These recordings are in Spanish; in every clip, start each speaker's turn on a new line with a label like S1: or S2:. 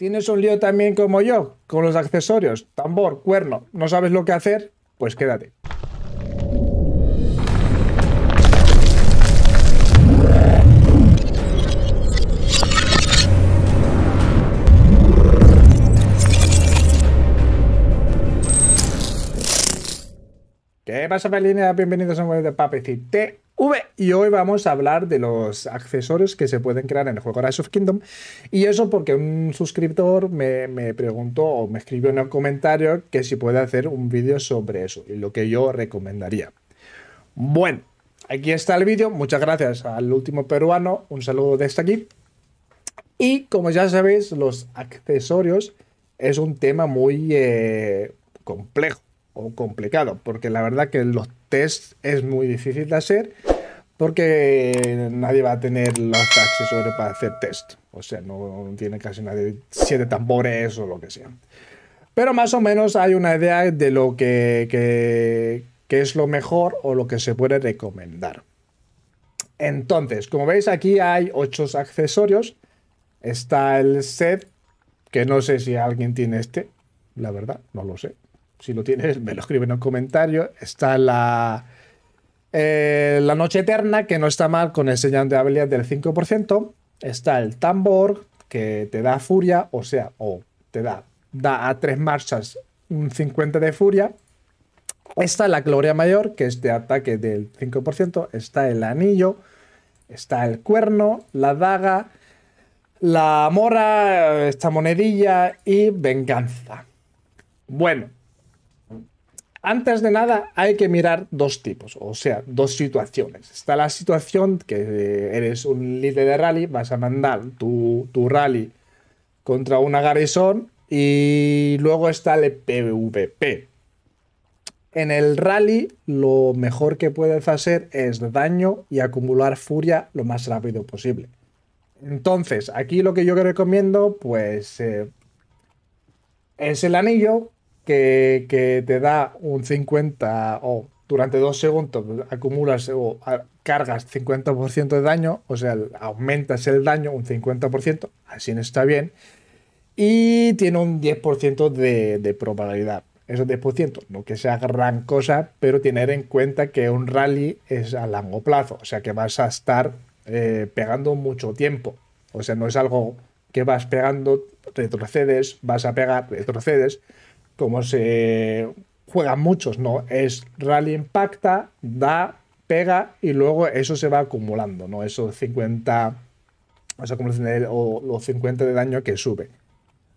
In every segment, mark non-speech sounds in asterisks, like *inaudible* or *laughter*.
S1: tienes un lío también como yo, con los accesorios, tambor, cuerno, no sabes lo que hacer, pues quédate. ¿Qué pasa, Felina? Bienvenidos a un video de Papecite. Y hoy vamos a hablar de los accesorios que se pueden crear en el juego Rise of Kingdom. Y eso porque un suscriptor me, preguntó o me escribió en el comentario que si puede hacer un vídeo sobre eso y lo que yo recomendaría. Bueno, aquí está el vídeo. Muchas gracias al último peruano. Un saludo desde aquí. Y como ya sabéis, los accesorios es un tema muy eh, complejo o complicado, porque la verdad que los test es muy difícil de hacer porque nadie va a tener los accesorios para hacer test. O sea, no tiene casi nadie siete tambores o lo que sea. Pero más o menos hay una idea de lo que, que, es lo mejor o lo que se puede recomendar. Entonces, como veis aquí hay ocho accesorios. Está el set, que no sé si alguien tiene este, la verdad, no lo sé. Si lo tienes, me lo escribe en los comentario. Está la, eh, la Noche Eterna, que no está mal con el señal de habilidad del 5%. Está el tambor, que te da furia, o sea, o te da, da a tres marchas un 50 de furia. Está la Gloria Mayor, que es de ataque del 5%. Está el anillo. Está el cuerno, la daga, la mora, esta monedilla y venganza. Bueno, antes de nada hay que mirar dos tipos, o sea, dos situaciones. Está la situación que eh, eres un líder de rally, vas a mandar tu, rally contra una garrison y luego está el PvP. En el rally lo mejor que puedes hacer es daño y acumular furia lo más rápido posible. Entonces, aquí lo que yo recomiendo pues eh, es el anillo que, te da un 50 o durante dos segundos acumulas o cargas 50% de daño, o sea, aumentas el daño un 50%, así no está bien, y tiene un 10% de, de probabilidad. Esos 10%, no que sea gran cosa, pero tener en cuenta que un rally es a largo plazo, o sea que vas a estar eh, pegando mucho tiempo, o sea, no es algo que vas pegando, retrocedes, vas a pegar, retrocedes, como se juegan muchos, ¿no? Es rally impacta, da, pega y luego eso se va acumulando, ¿no? Esos 50, o los 50 de daño que sube.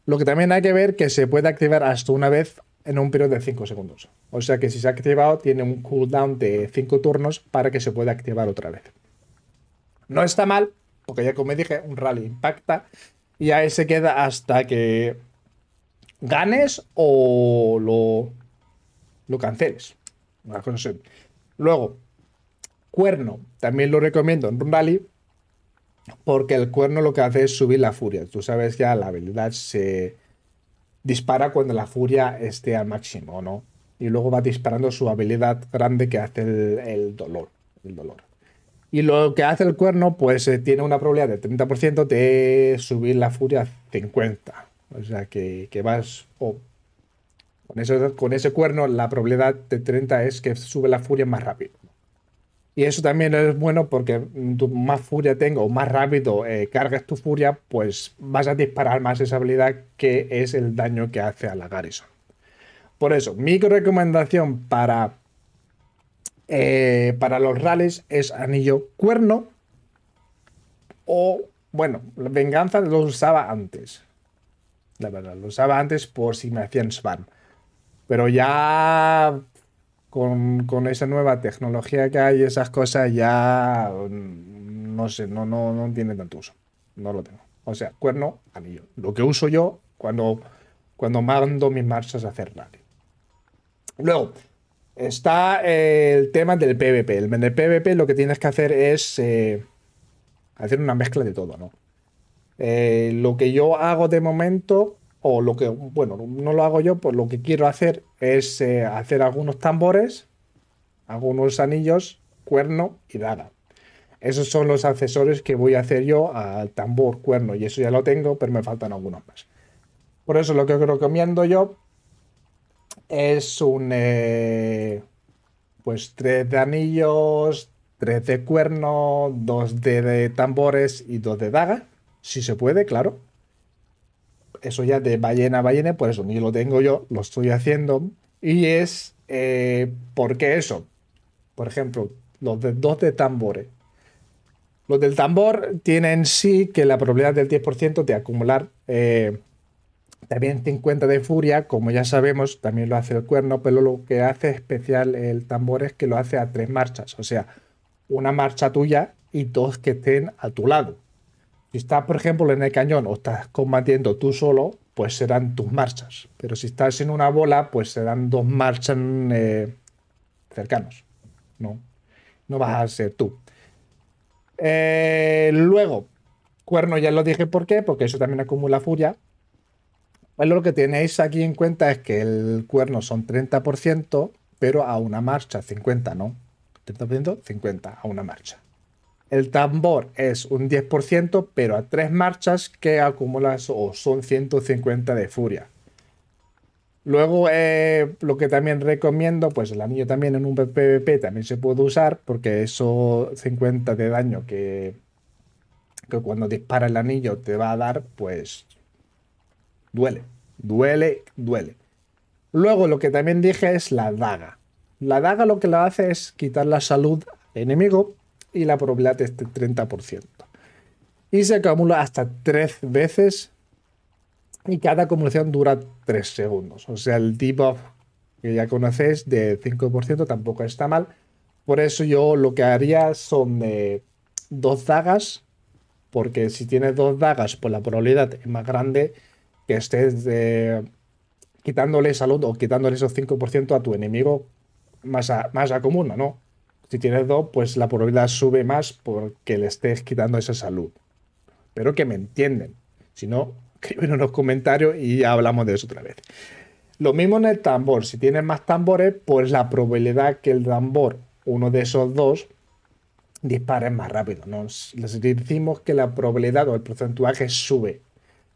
S1: Lo que también hay que ver que se puede activar hasta una vez en un periodo de 5 segundos. O sea que si se ha activado tiene un cooldown de 5 turnos para que se pueda activar otra vez. No está mal, porque ya como dije, un rally impacta y ahí se queda hasta que ganes o lo, lo canceles. Luego, cuerno. También lo recomiendo en Run Porque el cuerno lo que hace es subir la furia. Tú sabes ya, la habilidad se dispara cuando la furia esté al máximo, ¿no? Y luego va disparando su habilidad grande que hace el, dolor. El dolor. Y lo que hace el cuerno, pues eh, tiene una probabilidad del 30% de subir la furia a 50. O sea, que, vas con, con ese cuerno, la probabilidad de 30 es que sube la furia más rápido. Y eso también es bueno porque más furia tengo, más rápido eh, cargas tu furia, pues vas a disparar más esa habilidad que es el daño que hace a la Garrison. Por eso, mi recomendación para, eh, para los rales es anillo cuerno o, bueno, venganza lo usaba antes la verdad. Lo usaba antes por si me hacían spam. Pero ya con, esa nueva tecnología que hay, esas cosas ya mm, no sé, no, no, no tiene tanto uso. No lo tengo. O sea, cuerno, anillo. Lo que uso yo cuando, cuando mando mis marchas a hacer radio Luego, está el tema del PvP. En el PvP lo que tienes que hacer es eh, hacer una mezcla de todo, ¿no? Eh, lo que yo hago de momento, o lo que, bueno, no lo hago yo, pues lo que quiero hacer es eh, hacer algunos tambores, algunos anillos, cuerno y daga. Esos son los accesorios que voy a hacer yo al tambor, cuerno, y eso ya lo tengo, pero me faltan algunos más. Por eso lo que recomiendo yo es un... Eh, pues tres de anillos, tres de cuerno, dos de, de tambores y dos de daga si se puede, claro. Eso ya de ballena a ballena, por eso ni lo tengo yo, lo estoy haciendo. Y es, eh, porque eso? Por ejemplo, los de dos de tambores. Eh. Los del tambor tienen sí que la probabilidad del 10% de acumular eh, también 50 de furia, como ya sabemos, también lo hace el cuerno, pero lo que hace especial el tambor es que lo hace a tres marchas, o sea, una marcha tuya y dos que estén a tu lado. Si estás, por ejemplo, en el cañón o estás combatiendo tú solo, pues serán tus marchas. Pero si estás en una bola, pues serán dos marchas eh, cercanos. No, no vas a ser tú. Eh, luego, cuerno ya lo dije por qué, porque eso también acumula furia. Bueno, pues lo que tenéis aquí en cuenta es que el cuerno son 30%, pero a una marcha 50, ¿no? 30%, 50 a una marcha. El tambor es un 10%, pero a tres marchas que acumulas o son 150 de furia. Luego, eh, lo que también recomiendo, pues el anillo también en un PvP también se puede usar, porque esos 50 de daño que, que cuando dispara el anillo te va a dar, pues duele, duele, duele. Luego, lo que también dije es la daga. La daga lo que la hace es quitar la salud al enemigo y la probabilidad es de 30%. Y se acumula hasta 3 veces y cada acumulación dura 3 segundos. O sea, el debuff que ya conoces de 5% tampoco está mal. Por eso yo lo que haría son de eh, dos dagas, porque si tienes dos dagas, pues la probabilidad es más grande que estés eh, quitándole salud o quitándole esos 5% a tu enemigo más, a, más ¿no? Si tienes dos, pues la probabilidad sube más porque le estés quitando esa salud. Pero que me entienden. Si no, *laughs* escriben los comentarios y hablamos de eso otra vez. Lo mismo en el tambor. Si tienes más tambores, pues la probabilidad que el tambor, uno de esos dos, dispare más rápido. Nos les decimos que la probabilidad o el porcentaje sube.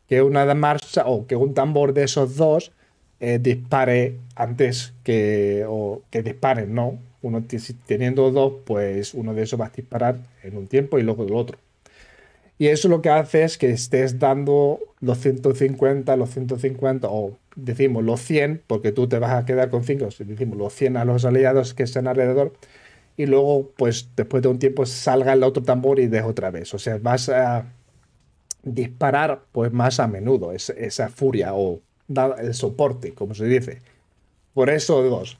S1: Que una marcha o que un tambor de esos dos eh, dispare antes que. o que disparen, ¿no? uno teniendo dos, pues uno de esos va a disparar en un tiempo y luego el otro. Y eso lo que hace es que estés dando los 150, los 150, o decimos los 100, porque tú te vas a quedar con 5, decimos los 100 a los aliados que están alrededor, y luego, pues después de un tiempo, salga el otro tambor y des otra vez. O sea, vas a disparar pues más a menudo esa, esa furia o el soporte, como se dice. Por eso dos.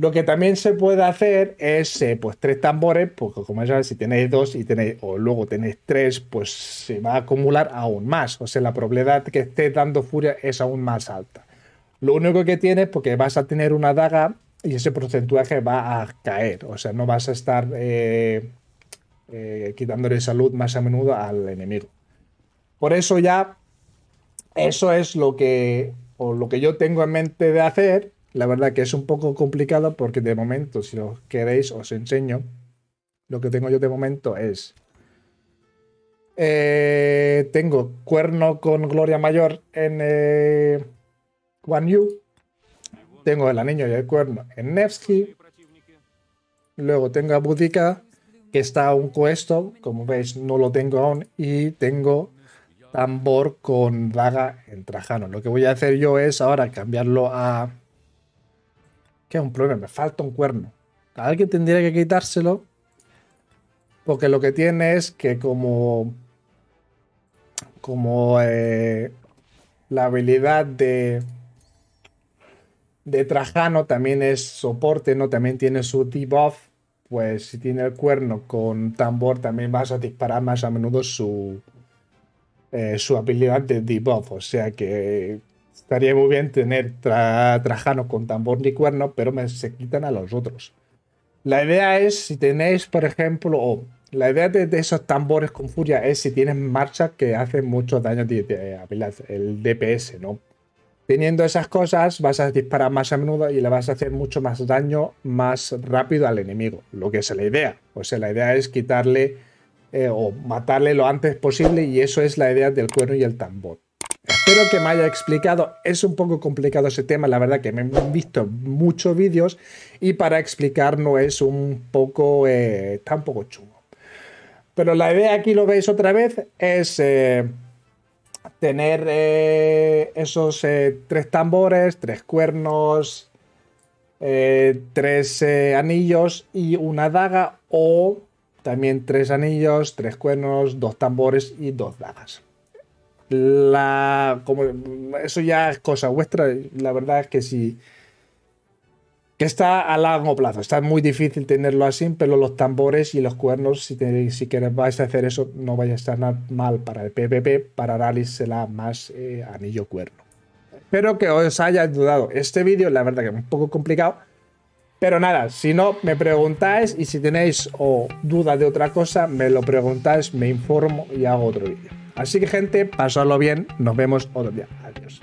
S1: Lo que también se puede hacer es, eh, pues, tres tambores, porque pues, como ya sabes, si tenéis dos y tenéis, o luego tenéis tres, pues se va a acumular aún más. O sea, la probabilidad que esté dando furia es aún más alta. Lo único que tienes, porque vas a tener una daga y ese porcentaje va a caer. O sea, no vas a estar eh, eh, quitándole salud más a menudo al enemigo. Por eso ya, eso es lo que, lo que yo tengo en mente de hacer la verdad que es un poco complicado porque de momento, si os queréis, os enseño. Lo que tengo yo de momento es... Eh, tengo cuerno con gloria mayor en eh, u Tengo el anillo y el cuerno en Nevsky. Luego tengo a que está un Cuesto. Como veis, no lo tengo aún. Y tengo tambor con daga en Trajano. Lo que voy a hacer yo es ahora cambiarlo a que es un problema, me falta un cuerno. Alguien tendría que quitárselo, porque lo que tiene es que como, como eh, la habilidad de, de Trajano también es soporte, ¿no? También tiene su debuff, pues si tiene el cuerno con tambor también vas a disparar más a menudo su, eh, su habilidad de debuff, o sea que Estaría muy bien tener trajanos Trajano con tambor ni cuerno, pero se quitan a los otros. La idea es, si tenéis, por ejemplo, o la idea de, esos tambores con furia es si tienes marcha que hace mucho daño al el DPS, ¿no? Teniendo esas cosas vas a disparar más a menudo y le vas a hacer mucho más daño más rápido al enemigo, lo que es la idea. O sea, la idea es quitarle eh, o matarle lo antes posible y eso es la idea del cuerno y el tambor. Espero que me haya explicado. Es un poco complicado ese tema, la verdad que me he visto muchos vídeos y para explicar no es un poco eh, chungo. Pero la idea aquí lo veis otra vez es eh, tener eh, esos eh, tres tambores, tres cuernos, tres anillos y una daga o también tres anillos, tres cuernos, dos tambores y dos dagas. La, como, eso ya es cosa vuestra. La verdad es que sí. Que está a largo plazo. Está muy difícil tenerlo así, pero los tambores y los cuernos, si, tenéis, si quieres, vais a hacer eso, no vaya a estar mal para el PPP, Para Rally será más eh, anillo cuerno. Espero que os haya ayudado este vídeo. La verdad que es un poco complicado pero nada, si no, me preguntáis y si tenéis dudas de otra cosa, me lo preguntáis, me informo y hago otro vídeo. Así que gente, pasadlo bien, nos vemos otro día. Adiós.